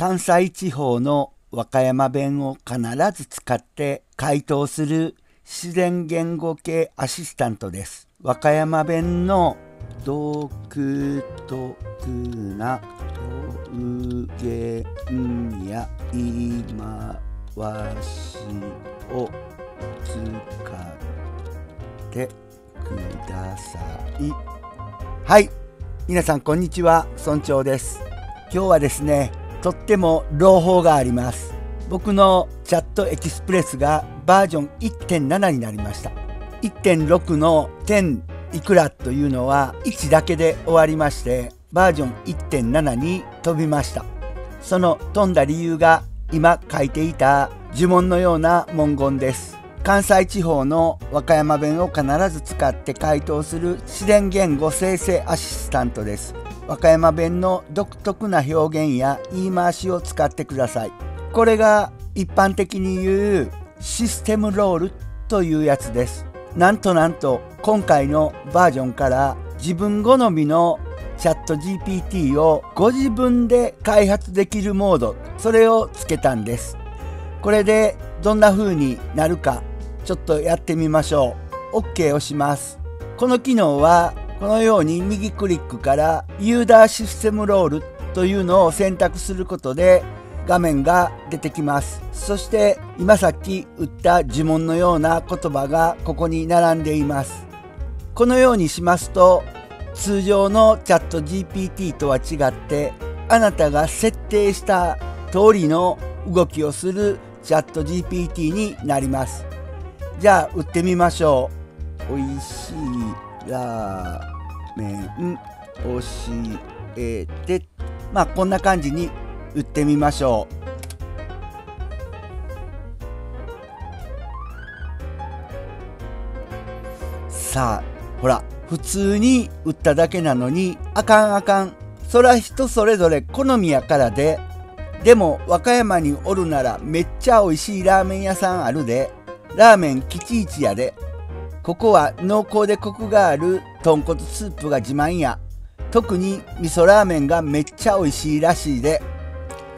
関西地方の和歌山弁を必ず使って回答する自然言語系アシスタントです。和歌山弁の独特な表現や言い回しを使ってください。はい、皆さんこんにちは、村長です。今日はですね、とっても朗報があります僕のチャットエキスプレスがバージョン1.7になりました1.6の10いくらというのは1だけで終わりましてバージョン1.7に飛びましたその飛んだ理由が今書いていた呪文のような文言です関西地方の和歌山弁を必ず使って回答する自然言語生成アシスタントです和歌山弁の独特な表現や言い回しを使ってくださいこれが一般的に言うシステムロールというやつですなんとなんと今回のバージョンから自分好みのチャット GPT をご自分で開発できるモードそれをつけたんですこれでどんな風になるかちょっとやってみましょう OK をしますこの機能はこのように右クリックからユーザーシステムロールというのを選択することで画面が出てきます。そして今さっき打った呪文のような言葉がここに並んでいます。このようにしますと通常のチャット GPT とは違ってあなたが設定した通りの動きをするチャット GPT になります。じゃあ打ってみましょう。おいしい。ラーメン教えてまあこんな感じに売ってみましょうさあほら普通に売っただけなのにあかんあかんそら人それぞれ好みやからででも和歌山におるならめっちゃ美味しいラーメン屋さんあるでラーメンきちいちやでここは濃厚でコクがある豚骨スープが自慢や特に味噌ラーメンがめっちゃ美味しいらしいで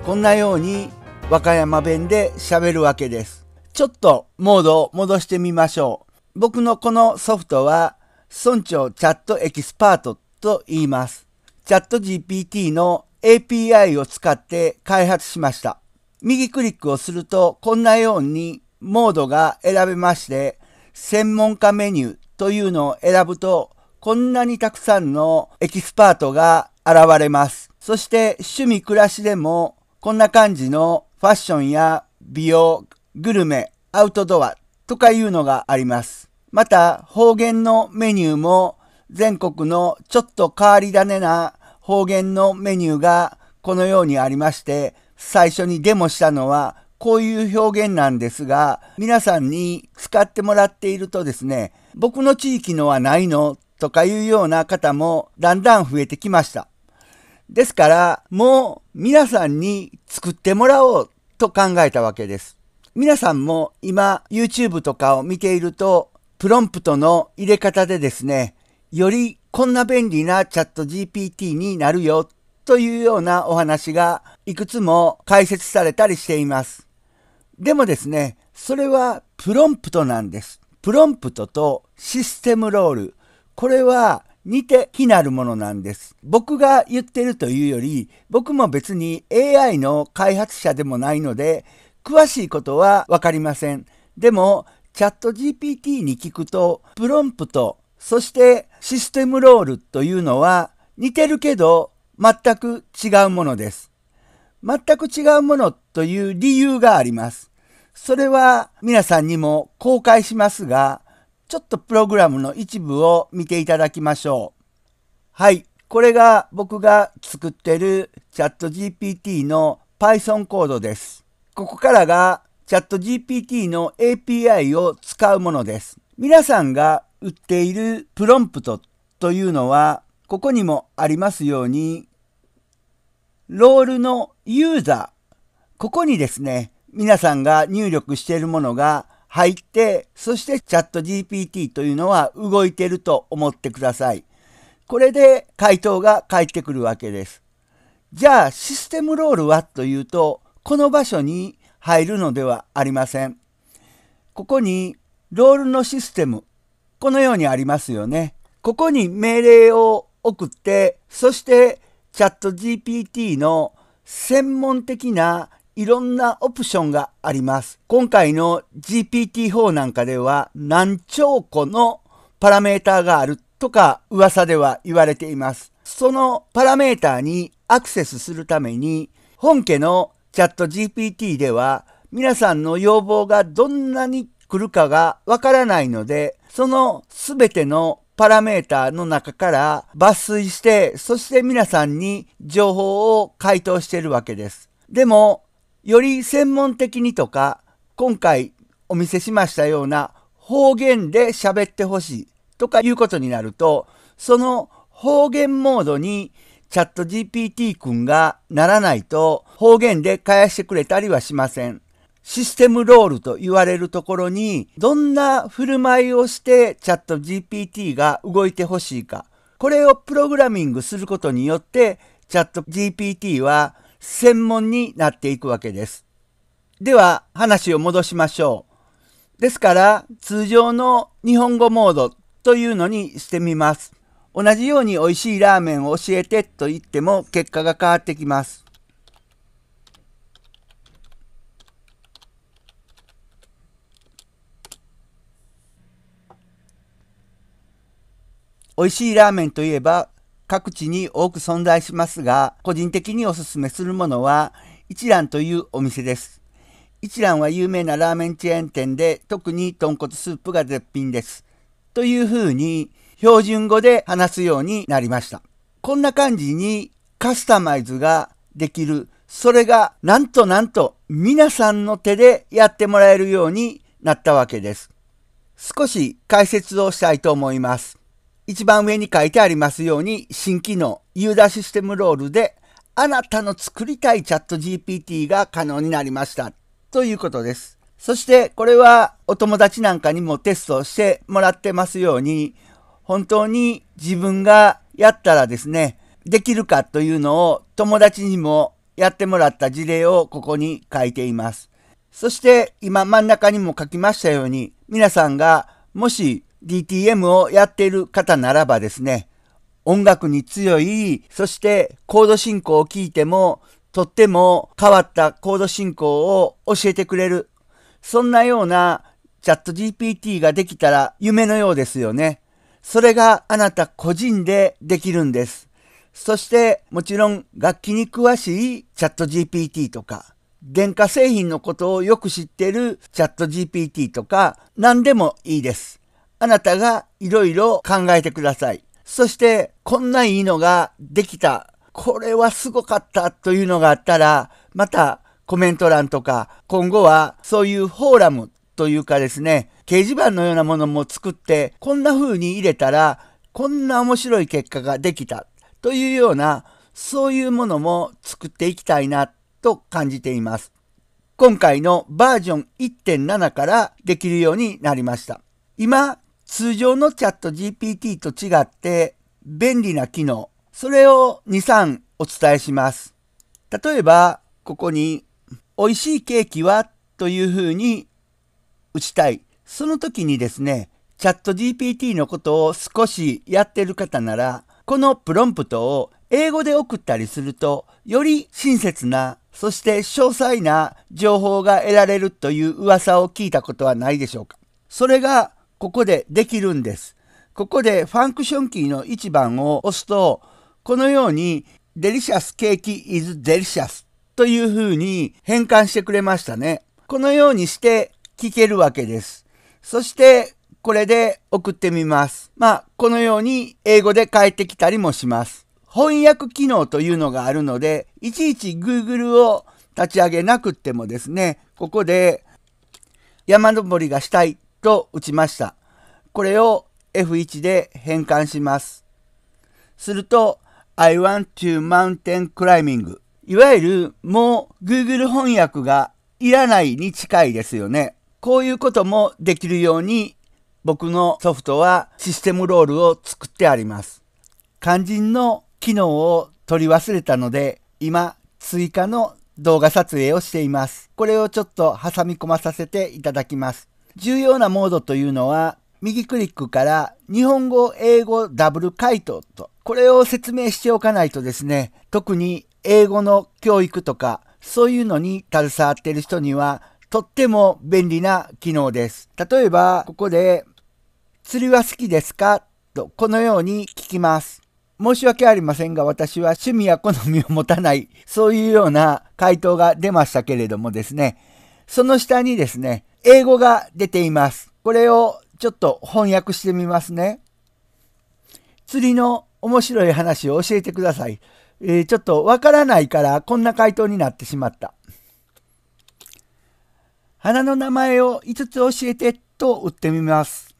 こんなように和歌山弁で喋るわけですちょっとモードを戻してみましょう僕のこのソフトは村長チャットエキスパートと言いますチャット GPT の API を使って開発しました右クリックをするとこんなようにモードが選べまして専門家メニューというのを選ぶと、こんなにたくさんのエキスパートが現れます。そして趣味暮らしでもこんな感じのファッションや美容、グルメ、アウトドアとかいうのがあります。また方言のメニューも全国のちょっと変わり種な方言のメニューがこのようにありまして最初にデモしたのはこういう表現なんですが、皆さんに使ってもらっているとですね、僕の地域のはないのとかいうような方もだんだん増えてきました。ですから、もう皆さんに作ってもらおうと考えたわけです。皆さんも今 YouTube とかを見ていると、プロンプトの入れ方でですね、よりこんな便利なチャット GPT になるよというようなお話がいくつも解説されたりしています。でもですね、それはプロンプトなんです。プロンプトとシステムロール。これは似て非なるものなんです。僕が言ってるというより、僕も別に AI の開発者でもないので、詳しいことはわかりません。でも、チャット GPT に聞くと、プロンプト、そしてシステムロールというのは似てるけど全く違うものです。全く違うものという理由があります。それは皆さんにも公開しますが、ちょっとプログラムの一部を見ていただきましょう。はい。これが僕が作ってるチャット GPT の Python コードです。ここからがチャット GPT の API を使うものです。皆さんが売っているプロンプトというのは、ここにもありますように、ロールのユーザー、ここにですね、皆さんが入力しているものが入って、そしてチャット GPT というのは動いてると思ってください。これで回答が返ってくるわけです。じゃあシステムロールはというと、この場所に入るのではありません。ここにロールのシステム、このようにありますよね。ここに命令を送って、そしてチャット GPT の専門的ないろんなオプションがあります。今回の GPT-4 なんかでは何兆個のパラメーターがあるとか噂では言われています。そのパラメーターにアクセスするために本家のチャット GPT では皆さんの要望がどんなに来るかがわからないのでそのすべてのパラメーターの中から抜粋して、そして皆さんに情報を回答しているわけです。でも、より専門的にとか、今回お見せしましたような方言で喋ってほしいとかいうことになると、その方言モードにチャット GPT 君がならないと方言で返してくれたりはしません。システムロールと言われるところに、どんな振る舞いをしてチャット GPT が動いてほしいか、これをプログラミングすることによって、チャット GPT は専門になっていくわけです。では話を戻しましょう。ですから通常の日本語モードというのにしてみます。同じように美味しいラーメンを教えてと言っても結果が変わってきます。美味しいラーメンといえば各地に多く存在しますが、個人的におすすめするものは、一蘭というお店です。一蘭は有名なラーメンチェーン店で、特に豚骨スープが絶品です。というふうに、標準語で話すようになりました。こんな感じにカスタマイズができる。それが、なんとなんと、皆さんの手でやってもらえるようになったわけです。少し解説をしたいと思います。一番上に書いてありますように、新機能、ユーザーシステムロールで、あなたの作りたいチャット GPT が可能になりました。ということです。そして、これはお友達なんかにもテストしてもらってますように、本当に自分がやったらですね、できるかというのを友達にもやってもらった事例をここに書いています。そして今真ん中にも書きましたように皆さんがもし DTM をやっている方ならばですね、音楽に強い、そしてコード進行を聞いても、とっても変わったコード進行を教えてくれる。そんなようなチャット GPT ができたら夢のようですよね。それがあなた個人でできるんです。そしてもちろん楽器に詳しいチャット GPT とか、電化製品のことをよく知っているチャット GPT とか何でもいいです。あなたがいろいろ考えてください。そして、こんないいのができた。これはすごかったというのがあったら、またコメント欄とか、今後はそういうフォーラムというかですね、掲示板のようなものも作って、こんな風に入れたら、こんな面白い結果ができたというような、そういうものも作っていきたいなと感じています。今回のバージョン1.7からできるようになりました。今、通常のチャット GPT と違って便利な機能、それを2、3お伝えします。例えば、ここに、美味しいケーキはというふうに打ちたい。その時にですね、チャット GPT のことを少しやってる方なら、このプロンプトを英語で送ったりすると、より親切な、そして詳細な情報が得られるという噂を聞いたことはないでしょうか。それがここでできるんです。ここでファンクションキーの1番を押すと、このように Delicious Cake is Delicious という風に変換してくれましたね。このようにして聞けるわけです。そしてこれで送ってみます。まあ、このように英語で返ってきたりもします。翻訳機能というのがあるので、いちいち Google を立ち上げなくってもですね、ここで山登りがしたいと打ちました。これを F1 で変換します。すると、I want to mountain climbing いわゆるもう Google 翻訳がいらないに近いですよね。こういうこともできるように僕のソフトはシステムロールを作ってあります。肝心の機能を取り忘れたので今追加の動画撮影をしています。これをちょっと挟み込まさせていただきます。重要なモードというのは、右クリックから日本語、英語、ダブル回答と、これを説明しておかないとですね、特に英語の教育とか、そういうのに携わっている人には、とっても便利な機能です。例えば、ここで、釣りは好きですかと、このように聞きます。申し訳ありませんが、私は趣味や好みを持たない、そういうような回答が出ましたけれどもですね、その下にですね、英語が出ています。これをちょっと翻訳してみますね。釣りの面白い話を教えてください。えー、ちょっとわからないからこんな回答になってしまった。花の名前を5つ教えてと打ってみます。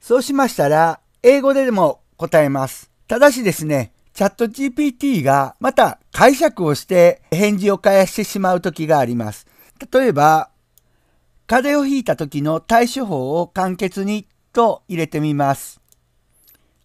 そうしましたら、英語ででも答えます。ただしですね、チャット GPT がまた解釈をして返事を返してしまう時があります。例えば、風邪をひいた時の対処法を簡潔にと入れてみます。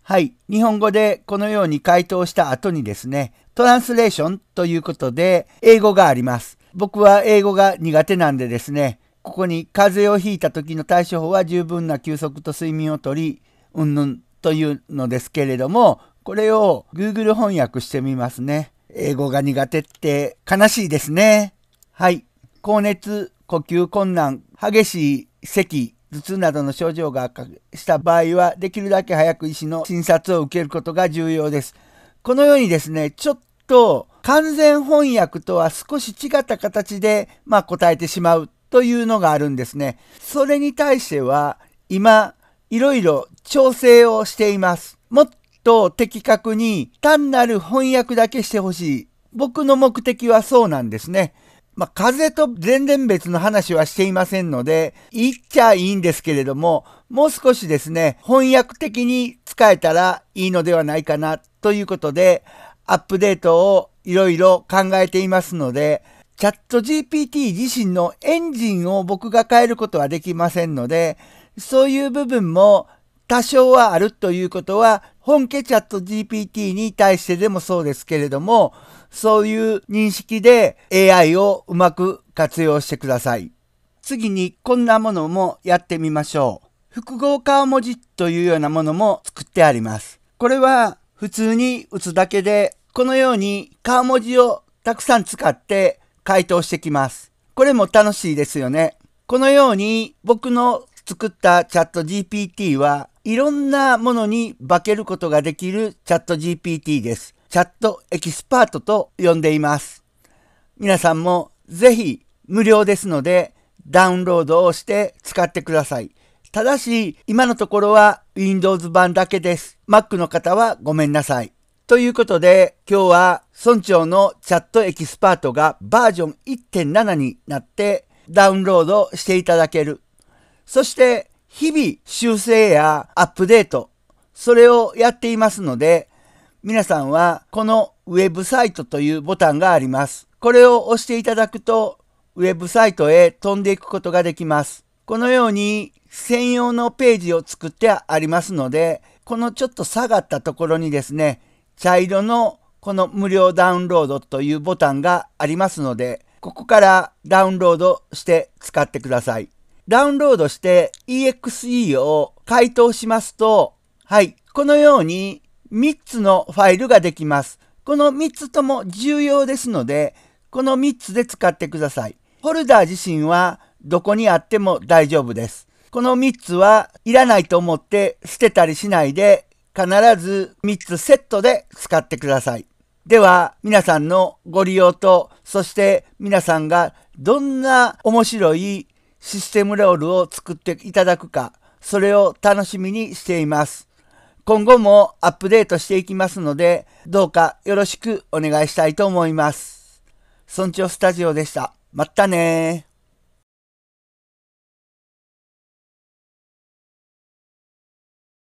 はい。日本語でこのように回答した後にですね、トランスレーションということで、英語があります。僕は英語が苦手なんでですね、ここに風邪をひいた時の対処法は十分な休息と睡眠をとり、うんぬんというのですけれども、これを Google 翻訳してみますね。英語が苦手って悲しいですね。はい。高熱、呼吸困難、激しい咳、頭痛などの症状が悪化した場合は、できるだけ早く医師の診察を受けることが重要です。このようにですね、ちょっと完全翻訳とは少し違った形で、まあ、答えてしまうというのがあるんですね。それに対しては、今、いろいろ調整をしています。もっと的確に単なる翻訳だけしてほしい。僕の目的はそうなんですね。まあ、風と全然別の話はしていませんので、言っちゃいいんですけれども、もう少しですね、翻訳的に使えたらいいのではないかなということで、アップデートをいろいろ考えていますので、チャット GPT 自身のエンジンを僕が変えることはできませんので、そういう部分も多少はあるということは、本家チャット GPT に対してでもそうですけれども、そういう認識で AI をうまく活用してください。次にこんなものもやってみましょう。複合顔文字というようなものも作ってあります。これは普通に打つだけで、このように顔文字をたくさん使って回答してきます。これも楽しいですよね。このように僕の作ったチャット GPT はいろんなものに化けることができるチャット GPT です。チャットエキスパートと呼んでいます。皆さんもぜひ無料ですのでダウンロードをして使ってください。ただし、今のところは Windows 版だけです。Mac の方はごめんなさい。ということで、今日は村長のチャットエキスパートがバージョン1.7になってダウンロードしていただけるそして日々修正やアップデート、それをやっていますので、皆さんはこのウェブサイトというボタンがあります。これを押していただくと、ウェブサイトへ飛んでいくことができます。このように専用のページを作ってありますので、このちょっと下がったところにですね、茶色のこの無料ダウンロードというボタンがありますので、ここからダウンロードして使ってください。ダウンロードして EXE を回答しますと、はい、このように3つのファイルができます。この3つとも重要ですので、この3つで使ってください。フォルダー自身はどこにあっても大丈夫です。この3つはいらないと思って捨てたりしないで、必ず3つセットで使ってください。では、皆さんのご利用と、そして皆さんがどんな面白いシステムロールを作っていただくか、それを楽しみにしています。今後もアップデートしていきますので、どうかよろしくお願いしたいと思います。村長スタジオでした。またね